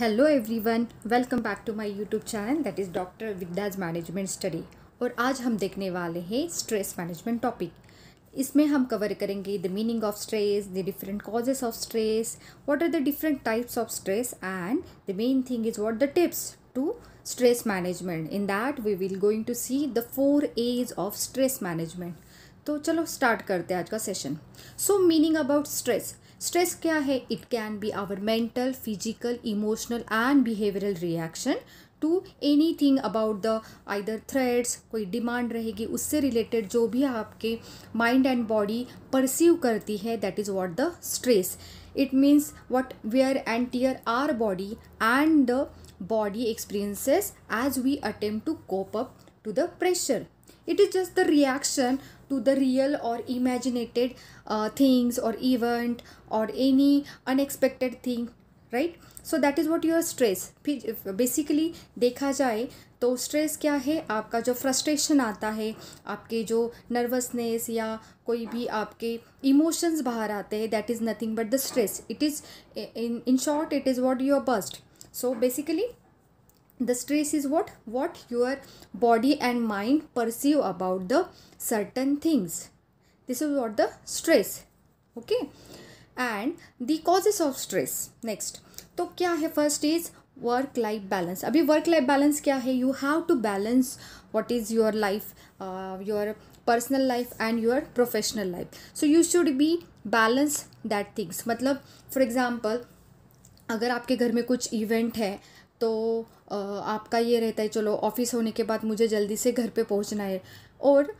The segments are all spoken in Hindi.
hello everyone welcome back to my YouTube channel that is doctor Vidya's management study और आज हम देखने वाले हैं स्ट्रेस मैनेजमेंट टॉपिक इसमें हम कवर करेंगे the meaning of stress the different causes of stress what are the different types of stress and the main thing is what the tips to stress management in that we will going to see the four A's of stress management तो चलो स्टार्ट करते हैं आज का session so meaning about stress stress क्या है it can be our mental physical emotional and behavioural reaction to any anything about the either threads कोई डिमांड रहेगी उससे रिलेटेड जो भी आपके माइंड एंड बॉडी परसीव करती है that is what the stress it means what wear and tear our body and the body experiences as we attempt to cope up to the pressure it is just the reaction to the real और इमेजिनेटेड uh, और इवेंट और any unexpected thing right so that is what your stress फिर बेसिकली देखा जाए तो स्ट्रेस क्या है आपका जो फ्रस्ट्रेशन आता है आपके जो नर्वसनेस या कोई भी आपके इमोशंस बाहर आते हैं that is nothing but the stress it is in in short it is what your bust so basically the stress is what what your body and mind perceive about the certain things this is what the stress okay and the causes of stress next तो क्या है first is work life balance अभी वर्क लाइफ बैलेंस क्या है you have to balance what is your life your personal life and your professional life so you should be balance that things मतलब फॉर एग्ज़ाम्पल अगर आपके घर में कुछ इवेंट है तो आपका ये रहता है चलो ऑफिस होने के बाद मुझे जल्दी से घर पे पहुंचना है और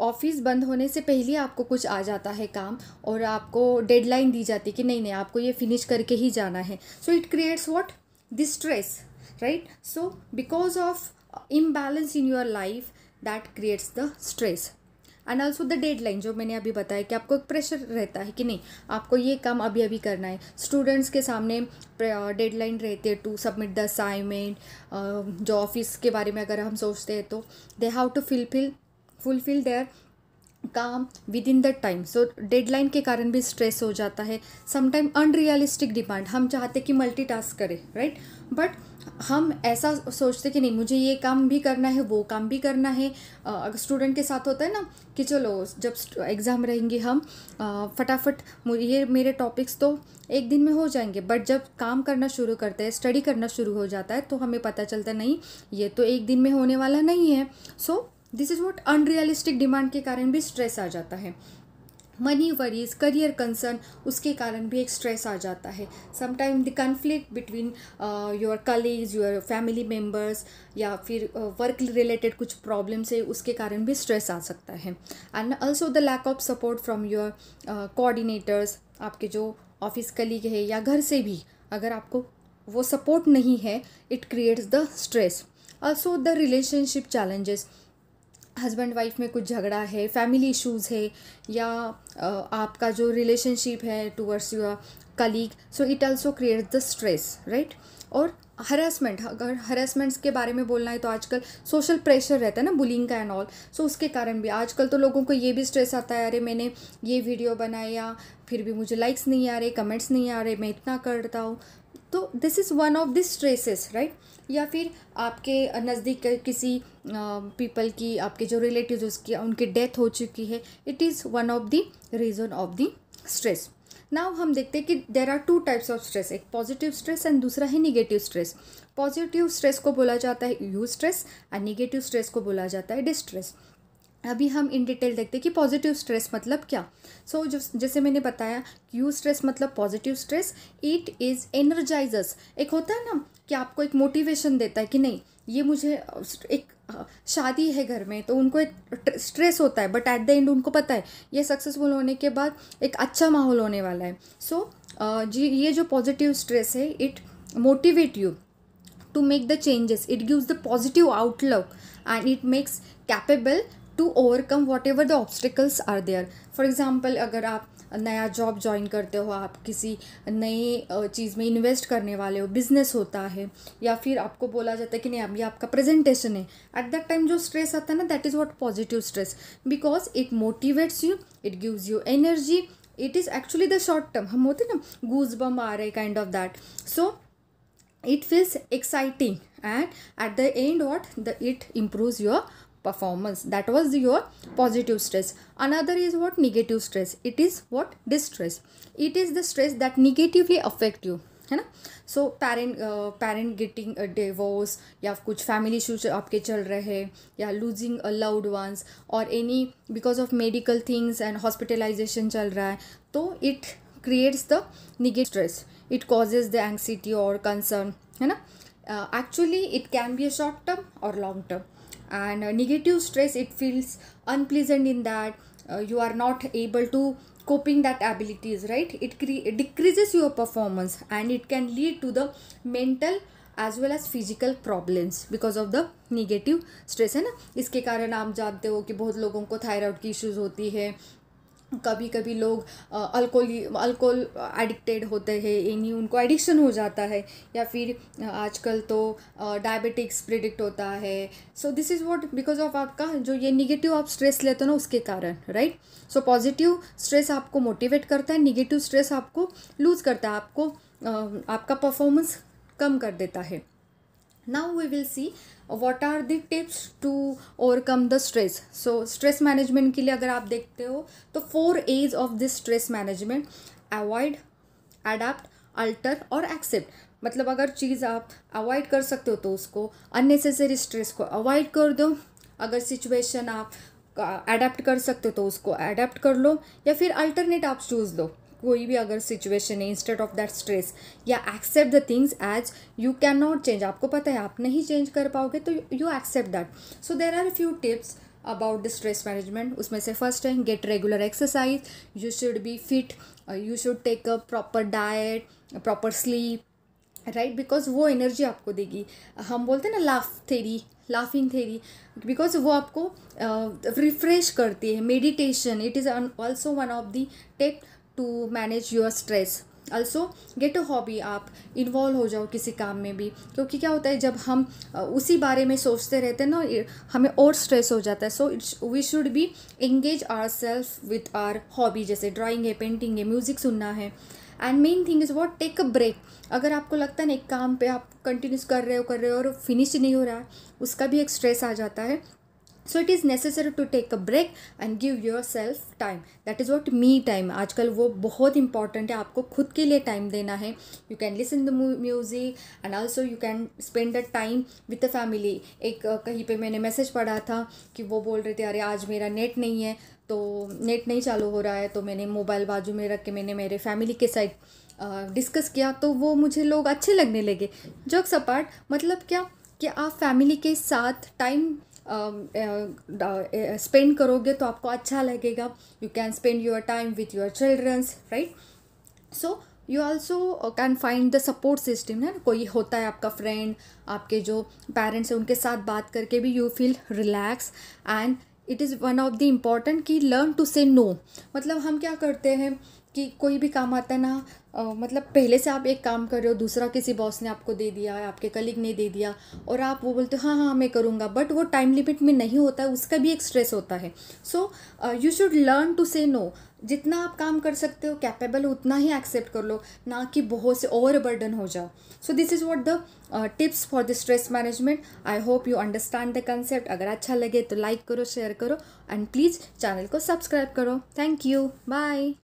ऑफिस बंद होने से पहले आपको कुछ आ जाता है काम और आपको डेडलाइन दी जाती है कि नहीं नहीं आपको ये फिनिश करके ही जाना है so it creates what this stress right so because of imbalance in your life that creates the stress and also the deadline जो मैंने अभी बताया कि आपको एक प्रेशर रहता है कि नहीं आपको ये काम अभी अभी करना है स्टूडेंट्स के सामने डेडलाइन रहती है टू सबमिट द असाइनमेंट जो ऑफिस के बारे में अगर हम सोचते हैं तो they have to fulfil fulfil their काम within the time so deadline के कारण भी स्ट्रेस हो जाता है समटाइम अनरियलिस्टिक डिमांड हम चाहते कि मल्टी टास्क करें राइट बट हम ऐसा सोचते कि नहीं मुझे ये काम भी करना है वो काम भी करना है अगर स्टूडेंट के साथ होता है ना कि चलो जब एग्ज़ाम रहेंगे हम फटाफट ये मेरे टॉपिक्स तो एक दिन में हो जाएंगे बट जब काम करना शुरू करते हैं स्टडी करना शुरू हो जाता है तो हमें पता चलता नहीं ये तो एक दिन में होने वाला नहीं है so so, this is what unrealistic demand के कारण भी स्ट्रेस आ जाता है मनी वरीज करियर कंसर्न उसके कारण भी एक स्ट्रेस आ जाता है sometime the conflict between your colleagues your family members या फिर वर्क uh, रिलेटेड कुछ प्रॉब्लम्स है उसके कारण भी स्ट्रेस आ सकता है and also the lack of support from your coordinators आपके जो ऑफिस कलीग है या घर से भी अगर आपको वो सपोर्ट नहीं है it creates the stress also the relationship challenges husband wife में कुछ झगड़ा है फैमिली इश्यूज़ है या आपका जो रिलेशनशिप है towards your colleague so it also create the stress right और हरासमेंट अगर हरासमेंट्स के बारे में बोलना है तो आजकल सोशल प्रेशर रहता है ना बुलिंग का एंड ऑल सो उसके कारण भी आजकल तो लोगों को ये भी स्ट्रेस आता है अरे मैंने ये वीडियो बनाया फिर भी मुझे लाइक्स नहीं आ रहे कमेंट्स नहीं आ रहे मैं इतना करता हूँ तो this is one of this stresses right या फिर आपके नज़दीक किसी पीपल की आपके जो रिलेटिव उसकी उनकी डेथ हो चुकी है it is one of the reason of the stress now हम देखते हैं कि there are two types of stress एक पॉजिटिव स्ट्रेस एंड दूसरा है निगेटिव स्ट्रेस पॉजिटिव स्ट्रेस को बोला जाता है eustress and negative stress को बोला जाता है डिस्ट्रेस अभी हम इन डिटेल देखते हैं कि पॉजिटिव स्ट्रेस मतलब क्या सो so, जो जैसे मैंने बताया क्यू स्ट्रेस मतलब positive stress it is energisers एक होता है ना कि आपको एक मोटिवेशन देता है कि नहीं ये मुझे एक शादी है घर में तो उनको एक स्ट्रेस होता है बट एट द एंड उनको पता है ये सक्सेसफुल होने के बाद एक अच्छा माहौल होने वाला है सो so, जी ये जो पॉजिटिव स्ट्रेस है it motivate you to make the changes it gives the positive outlook and it makes capable to overcome whatever the obstacles are there for example अगर आप नया जॉब ज्वाइन करते हो आप किसी नई चीज़ में इन्वेस्ट करने वाले हो बिजनेस होता है या फिर आपको बोला जाता है कि नहीं अभी आपका प्रेजेंटेशन है एट दैट टाइम जो स्ट्रेस आता है ना that is what positive stress because it motivates you it gives you energy it is actually the short term हम होते ना गूज बम आ रहे kind of that so it feels exciting and at the end what the it improve your performance that was your positive stress another is what negative stress it is what distress it is the stress that negatively affect you है ना so parent parent getting divorce या कुछ फैमिली इशूज आपके चल रहे हैं या लूजिंग अ लव्ड वंस और any because of medical things and hospitalisation चल रहा है तो it creates the negative stress it causes the anxiety और कंसर्न है ना actually it can be a short term और long term and uh, negative stress it feels unpleasant in that uh, you are not able to coping that abilities right it, cre- it decreases your performance and it can lead to the mental as well as physical problems because of the negative stress है ना इसके कारण आप जानते हो कि बहुत लोगों को thyroid की issues होती है कभी कभी लोग अल्कोहली अल्कोहल एडिक्टेड होते हैं यानी उनको एडिक्शन हो जाता है या फिर आजकल तो डायबिटिक्स प्रिडिक्ट होता है so this is what because of आपका जो ये निगेटिव आप स्ट्रेस लेते हो ना उसके कारण राइट सो पॉजिटिव स्ट्रेस आपको मोटिवेट करता है निगेटिव स्ट्रेस आपको लूज़ करता है आपको आपका परफॉर्मेंस कम कर देता है now we will see what are the tips to overcome the stress so stress management के लिए अगर आप देखते हो तो four A's of this stress management avoid adapt alter और accept मतलब अगर चीज़ आप अवॉइड कर सकते हो तो उसको अननेसेसरी स्ट्रेस को अवॉइड कर दो अगर सिचुएशन आप अडेप्ट कर सकते हो तो उसको अडेप्ट कर लो या फिर अल्टरनेट आप चूज़ लो कोई भी अगर सिचुएशन है इंस्टेड ऑफ दैट स्ट्रेस या accept the things as you can not change आपको पता है आप नहीं चेंज कर पाओगे तो you accept that so there are few tips about the stress management उसमें से फर्स्ट है get regular exercise you should be fit you should take a proper diet proper sleep right because वो एनर्जी आपको देगी हम बोलते हैं ना laugh therapy laughing theory because वो आपको रिफ्रेश करती है meditation it is also one of the take to manage your stress also get a hobby आप इन्वॉल्व हो जाओ किसी काम में भी क्योंकि क्या होता है जब हम उसी बारे में सोचते रहते हैं ना हमें और स्ट्रेस हो जाता है so it's we should be engage our self with our hobby जैसे ड्राइंग है पेंटिंग है म्यूज़िक सुनना है and main thing is what take a break अगर आपको लगता है ना एक काम पे आप कंटिन्यूस कर रहे हो कर रहे हो और फिनिश नहीं हो रहा है उसका भी एक स्ट्रेस आ जाता है so it is necessary to take a break and give your self time that is what me time आजकल वो बहुत इंपॉर्टेंट है आपको खुद के लिए टाइम देना है you can listen the music and also you can spend the time with the family एक कहीं पर मैंने मैसेज पढ़ा था कि वो बोल रहे थे अरे आज मेरा नेट नहीं है तो नेट नहीं चालू हो रहा है तो मैंने मोबाइल बाजू में रख के मैंने मेरे फैमिली के साथ डिस्कस किया तो वो मुझे लोग अच्छे लगने लगे जोक्स अपार्ट मतलब क्या कि आप फैमिली के साथ time spend um, uh, uh, करोगे तो आपको अच्छा लगेगा you can spend your time with your childrens right so you also can find the support system है कोई होता है आपका फ्रेंड आपके जो पेरेंट्स हैं उनके साथ बात करके भी you feel relax and it is one of the important कि लर्न टू से नो मतलब हम क्या करते हैं कि कोई भी काम आता है ना आ, मतलब पहले से आप एक काम कर रहे हो दूसरा किसी बॉस ने आपको दे दिया आपके कलीग ने दे दिया और आप वो बोलते हो हाँ हाँ मैं करूँगा बट वो टाइम लिमिट में नहीं होता है उसका भी एक स्ट्रेस होता है so you should learn to say no जितना आप काम कर सकते हो कैपेबल उतना ही एक्सेप्ट कर लो ना कि बहुत से ओवर बर्डन हो जाओ so this is what the tips for the stress management I hope you understand the concept अगर अच्छा लगे तो लाइक करो शेयर करो एंड प्लीज़ चैनल को सब्सक्राइब करो थैंक यू बाय